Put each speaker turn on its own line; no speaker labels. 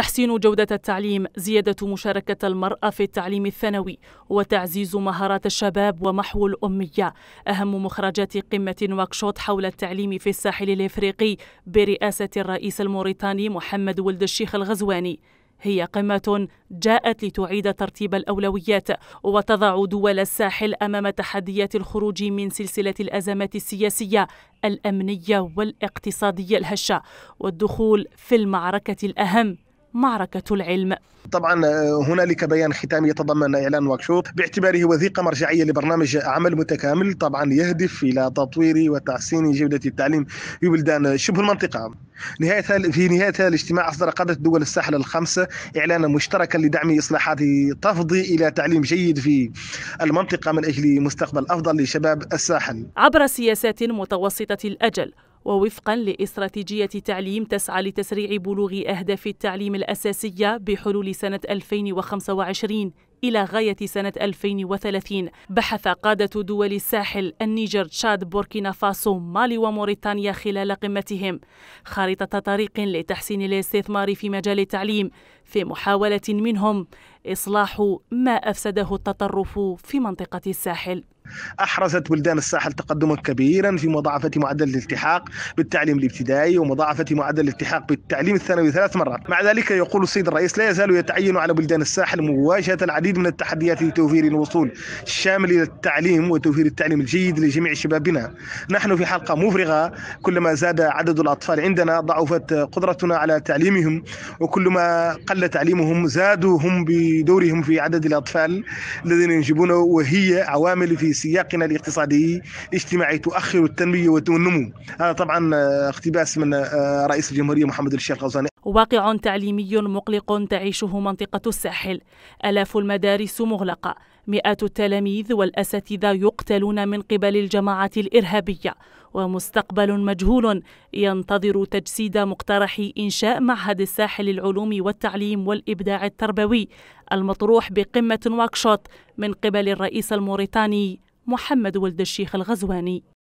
تحسين جودة التعليم، زيادة مشاركة المرأة في التعليم الثانوي، وتعزيز مهارات الشباب ومحو الأمية، أهم مخرجات قمة نواكشوط حول التعليم في الساحل الإفريقي برئاسة الرئيس الموريتاني محمد ولد الشيخ الغزواني. هي قمة جاءت لتعيد ترتيب الأولويات وتضع دول الساحل أمام تحديات الخروج من سلسلة الأزمات السياسية الأمنية والاقتصادية الهشة والدخول في المعركة الأهم معركة العلم
طبعا آه، هنالك بيان ختامي يتضمن اعلان واكشوب باعتباره وثيقه مرجعيه لبرنامج عمل متكامل طبعا يهدف الى تطوير وتحسين جوده التعليم في بلدان شبه المنطقه. نهاية في نهاية هذا الاجتماع أصدر قادة دول الساحل الخمسة إعلانا مشتركا لدعم إصلاحات تفضي إلى تعليم جيد في المنطقة من أجل مستقبل أفضل لشباب الساحل
عبر سياسات متوسطة الأجل ووفقا لاستراتيجية تعليم تسعى لتسريع بلوغ أهداف التعليم الأساسية بحلول سنة 2025 إلى غاية سنة 2030 بحث قادة دول الساحل النيجر تشاد بوركينا فاسو مالي وموريتانيا خلال قمتهم خارطة طريق لتحسين الاستثمار في مجال التعليم في محاولة منهم إصلاح ما أفسده التطرف في منطقة الساحل
أحرزت بلدان الساحل تقدما كبيرا في مضاعفة معدل الالتحاق بالتعليم الابتدائي ومضاعفة معدل الالتحاق بالتعليم الثانوي ثلاث مرات مع ذلك يقول السيد الرئيس لا يزال يتعين على بلدان الساحل مواجهة العديد من التحديات لتوفير الوصول الشامل إلى التعليم وتوفير التعليم الجيد لجميع شبابنا نحن في حلقة مفرغة كلما زاد عدد الأطفال عندنا ضعفت قدرتنا على تعليمهم وكلما قل تعليمهم زادوا هم بدورهم في عدد الأطفال الذين ينجبون وهي عوامل في سياقنا الاقتصادي الاجتماعي تؤخر التنمية والنمو هذا طبعا آه، اقتباس من آه، رئيس الجمهورية محمد الشيخ الغزالي
واقع تعليمي مقلق تعيشه منطقة الساحل آلاف المدارس مغلقة مئات التلاميذ والأساتذة يقتلون من قبل الجماعة الإرهابية ومستقبل مجهول ينتظر تجسيد مقترح إنشاء معهد الساحل للعلوم والتعليم والإبداع التربوي المطروح بقمة واكشوت من قبل الرئيس الموريتاني محمد ولد الشيخ الغزواني